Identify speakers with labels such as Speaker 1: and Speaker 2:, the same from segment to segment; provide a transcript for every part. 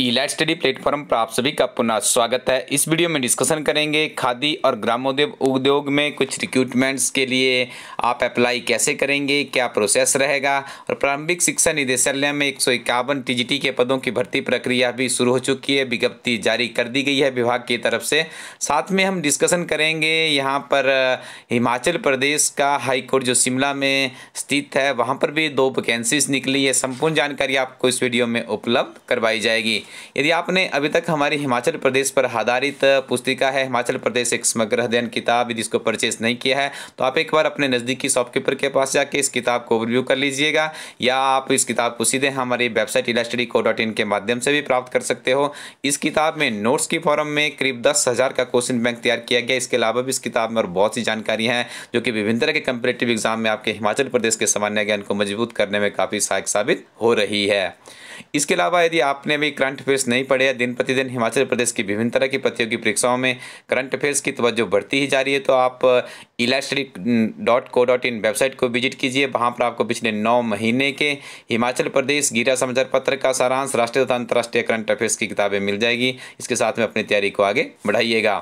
Speaker 1: ई light study platform पर आप सभी का पुनः स्वागत है इस वीडियो में डिस्कशन करेंगे खादी और ग्रामोद्योग उद्योग में कुछ रिक्रूटमेंट्स के लिए आप अप्लाई कैसे करेंगे क्या प्रोसेस रहेगा और प्रारंभिक शिक्षा निदेशालय में एक सौ इक्यावन के पदों की भर्ती प्रक्रिया भी शुरू हो चुकी है विज्ञप्ति जारी कर दी गई है विभाग की तरफ से साथ में हम डिस्कशन करेंगे यहाँ पर हिमाचल प्रदेश का हाईकोर्ट जो शिमला में स्थित है वहाँ पर भी दो वैकेंसीज निकली है संपूर्ण जानकारी आपको इस वीडियो में उपलब्ध करवाई जाएगी यदि आपने अभी तक हमारी हिमाचल प्रदेश पर आधारित पुस्तिका है हिमाचल प्रदेश एक समग्र अध्ययन किताब यदि इसको परचेज नहीं किया है तो आप एक बार अपने नज़दीकी शॉपकीपर के पास जाके इस किताब को रिव्यू कर लीजिएगा या आप इस किताब को सीधे हमारी वेबसाइट इलास्टडी को डॉट इन के माध्यम से भी प्राप्त कर सकते हो इस किताब में नोट्स की फॉर्म में करीब दस हज़ार का क्वेश्चन बैंक तैयार किया गया इसके अलावा भी इस किताब में और बहुत सी जानकारी है जो कि विभिन्न तरह के कंपिटेटिव एग्जाम में आपके हिमाचल प्रदेश के सामान्य ज्ञान को मजबूत करने में काफ़ी सहायक साबित हो रही है इसके अलावा यदि आपने भी क्रांति करंट अफेयर्स नहीं पढ़े दिन प्रतिदिन हिमाचल प्रदेश की विभिन्न तरह की प्रतियोगी परीक्षाओं में करंट अफेयर्स की तवज्जो बढ़ती ही जा रही है तो आप इलास्ट्रिक dot co dot in website को विजिट कीजिए वहाँ पर आपको पिछले नौ महीने के हिमाचल प्रदेश गीरा समाचार पत्र का सारांश राष्ट्रीय तथा अंतर्राष्ट्रीय करंट अफेयर्स की किताबें मिल जाएगी इसके साथ में अपनी तैयारी को आगे बढ़ाइएगा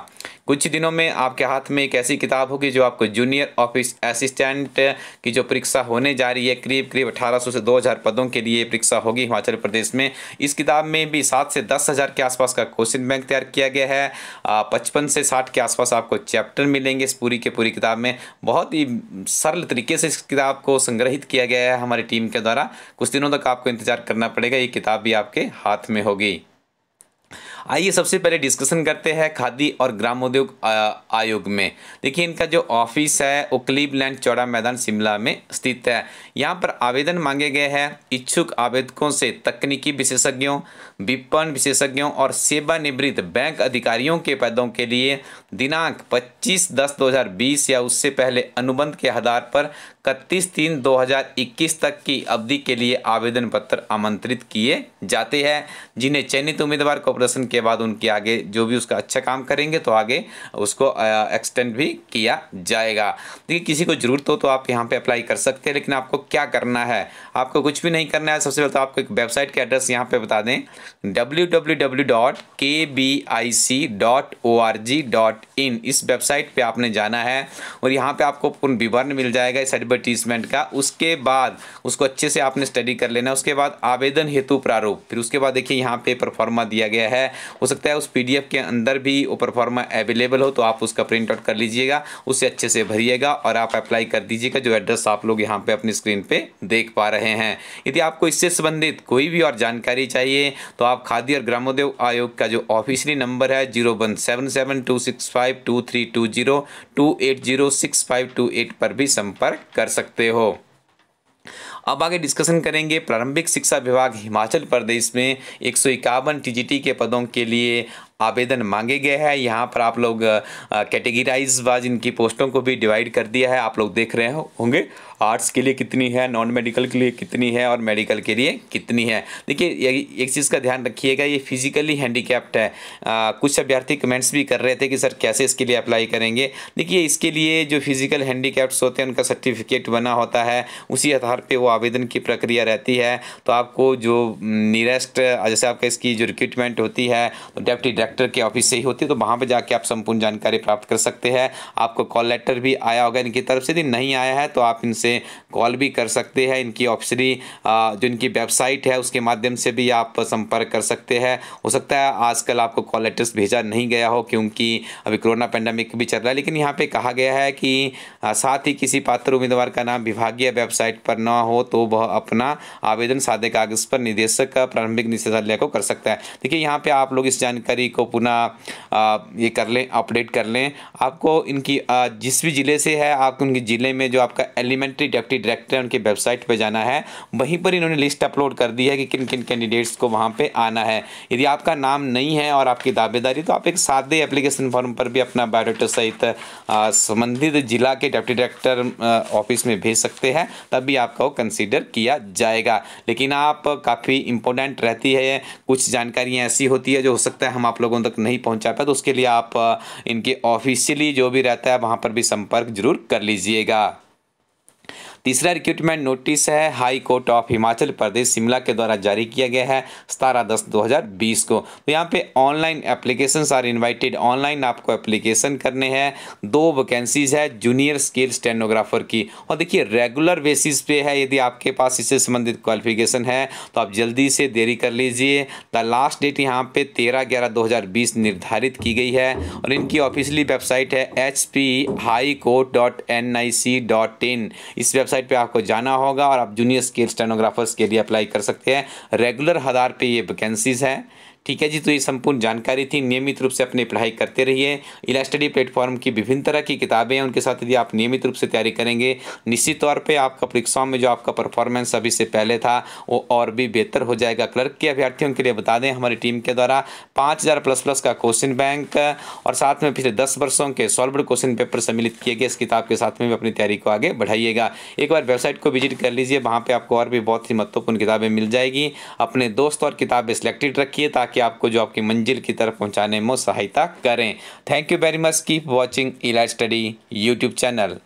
Speaker 1: कुछ दिनों में आपके हाथ में एक ऐसी किताब होगी जो आपको जूनियर ऑफिस असिस्टेंट की जो परीक्षा होने जा रही है करीब करीब अठारह से दो हज़ार पदों के लिए परीक्षा होगी हिमाचल प्रदेश में इस किताब में भी सात से दस हज़ार के आसपास का क्वेश्चन बैंक तैयार किया गया है पचपन से साठ के आसपास आपको चैप्टर मिलेंगे इस पूरी के पूरी किताब में बहुत ही सरल तरीके से इस किताब को संग्रहित किया गया है हमारी टीम के द्वारा कुछ दिनों तक आपको इंतजार करना पड़ेगा ये किताब भी आपके हाथ में होगी आइए सबसे पहले डिस्कशन करते हैं खादी और ग्रामोद्योग आयोग में देखिए इनका जो ऑफिस है वो क्लीवलैंड चौड़ा मैदान शिमला में स्थित है यहाँ पर आवेदन मांगे गए हैं इच्छुक आवेदकों से तकनीकी विशेषज्ञों विपण विशेषज्ञों और सेवानिवृत्त बैंक अधिकारियों के पदों के लिए दिनांक पच्चीस दस दो या उससे पहले अनुबंध के आधार पर इकतीस तीन 2021 तक की अवधि के लिए आवेदन पत्र आमंत्रित किए जाते हैं जिन्हें चयनित उम्मीदवार कॉपरेशन के बाद उनके आगे जो भी उसका अच्छा काम करेंगे तो आगे उसको एक्सटेंड भी किया जाएगा देखिए किसी को ज़रूरत हो तो आप यहाँ पे अप्लाई कर सकते हैं लेकिन आपको क्या करना है आपको कुछ भी नहीं करना है सबसे पहले तो आपको एक वेबसाइट के एड्रेस यहाँ पे बता दें डब्ल्यू इस वेबसाइट पर आपने जाना है और यहाँ पर आपको पूर्ण विवरण मिल जाएगा इस एडवर्टीजमेंट का उसके बाद उसको अच्छे से आपने स्टडी कर लेना उसके बाद आवेदन हेतु प्रारूप फिर उसके बाद देखिए यहाँ पे परफॉर्मा दिया गया है हो सकता है उस पीडीएफ के अंदर भी वो परफॉर्मा अवेलेबल हो तो आप उसका प्रिंट आउट कर लीजिएगा उसे अच्छे से भरिएगा और आप अप्लाई कर दीजिएगा जो एड्रेस आप लोग यहाँ पर अपनी स्क्रीन पर देख पा रहे हैं यदि आपको इससे संबंधित कोई भी और जानकारी चाहिए तो आप खादी और ग्रामोद्योग आयोग का जो ऑफिशियली नंबर है zero one seven seven two six five two three two zero two eight zero six five two eight पर भी संपर्क कर कर सकते हो अब आगे डिस्कशन करेंगे प्रारंभिक शिक्षा विभाग हिमाचल प्रदेश में एक सौ इक्यावन के पदों के लिए आवेदन मांगे गए हैं यहाँ पर आप लोग कैटेगराइज वाज इनकी पोस्टों को भी डिवाइड कर दिया है आप लोग देख रहे होंगे आर्ट्स के लिए कितनी है नॉन मेडिकल के लिए कितनी है और मेडिकल के लिए कितनी है देखिए एक चीज़ का ध्यान रखिएगा ये फिजिकली हैंडीकैप्ड है आ, कुछ अभ्यर्थी कमेंट्स भी कर रहे थे कि सर कैसे इसके लिए अप्लाई करेंगे देखिए इसके लिए जो फिजिकल हैंडीकैप्ड्स होते हैं उनका सर्टिफिकेट बना होता है उसी आधार पर वो आवेदन की प्रक्रिया रहती है तो आपको जो नियरेस्ट जैसे आपका इसकी जो रिक्रूटमेंट होती है तो डेप्टी डायरेक्टर के ऑफिस से ही होती है तो वहाँ पर जाके आप संपूर्ण जानकारी प्राप्त कर सकते हैं आपको कॉल लेटर भी आया होगा इनकी तरफ से यदि नहीं आया है तो आप इनसे से कॉल भी कर सकते हैं इनकी ऑफिसरी जो इनकी वेबसाइट है उसके माध्यम से भी आप संपर्क कर सकते हैं हो सकता है आजकल आपको कॉल लेटर्स भेजा नहीं गया हो क्योंकि अभी कोरोना पेंडेमिक भी चल रहा है लेकिन यहाँ पर कहा गया है कि साथ ही किसी पात्र उम्मीदवार का नाम विभागीय वेबसाइट पर न हो तो वह अपना आवेदन सादे कागज पर निदेशक प्रारंभिक निदेशालय को कर सकता है देखिए यहाँ पे आप लोग इस जानकारी को पुनः ये कर लें अपडेट कर लें आपको इनकी जिस भी ज़िले से है आपको उनके ज़िले में जो आपका एलिमेंट सेक्रेटरी डेप्टी डायरेक्टर उनकी वेबसाइट पर जाना है वहीं पर इन्होंने लिस्ट अपलोड कर दी है कि किन किन कैंडिडेट्स को वहाँ पर आना है यदि आपका नाम नहीं है और आपकी दावेदारी तो आप एक सादे एप्लीकेशन फॉर्म पर भी अपना बायोडाटा सहित संबंधित जिला के डेप्टी डायरेक्टर ऑफिस में भेज सकते हैं तब भी आपका वो कंसिडर किया जाएगा लेकिन आप काफ़ी इंपॉर्टेंट रहती है कुछ जानकारियाँ ऐसी होती है जो हो सकता है हम आप लोगों तक नहीं पहुँचा पाए तो उसके लिए आप इनके ऑफिशियली जो भी रहता है वहाँ पर भी संपर्क जरूर कर लीजिएगा तीसरा रिक्रूटमेंट नोटिस है high court of Himachal Pradesh Shimla के द्वारा जारी किया गया है सतारह दस दो हज़ार बीस को तो यहाँ पे online application are invited online आपको एप्लीकेशन करने हैं दो वैकेंसीज है जूनियर स्केल स्टेनोग्राफर की और देखिए रेगुलर बेसिस पे है यदि आपके पास इससे संबंधित क्वालिफिकेशन है तो आप जल्दी से देरी कर लीजिए द लास्ट डेट यहाँ पे तेरह ग्यारह दो हज़ार बीस निर्धारित की गई है और इनकी ऑफिशियली वेबसाइट है H P high court dot N I C dot in इस वेब वेबसाइट पे आपको जाना होगा और आप जूनियर स्केल स्टेनोग्राफर्स के लिए अप्लाई कर सकते हैं रेगुलर आधार पे ये वैकेंसीज़ हैं ठीक है जी तो ये संपूर्ण जानकारी थी नियमित रूप से अपनी पढ़ाई करते रहिए इला स्टडी प्लेटफॉर्म की विभिन्न तरह की किताबें हैं उनके साथ यदि आप नियमित रूप से तैयारी करेंगे निश्चित तौर पर आपका परीक्षाओं में जो आपका परफॉर्मेंस अभी से पहले था वो और भी बेहतर हो जाएगा क्लर्क के अभ्यर्थियों के लिए बता दें हमारी टीम के द्वारा पाँच प्लस प्लस का क्वेश्चन बैंक और साथ में पिछले दस वर्षों के सॉल्व क्वेश्चन पेपर सम्मिलित किए गए इस किताब के साथ में भी अपनी तैयारी को आगे बढ़ाइएगा एक बार वेबसाइट को विजिट कर लीजिए वहाँ पर आपको और भी बहुत ही महत्वपूर्ण किताबें मिल जाएगी अपने दोस्त और किताबें सेलेक्टेड रखिए ताकि ताकि आपको जो आपकी मंजिल की तरफ पहुंचाने में सहायता करें thank you very much keep watching Ila study YouTube channel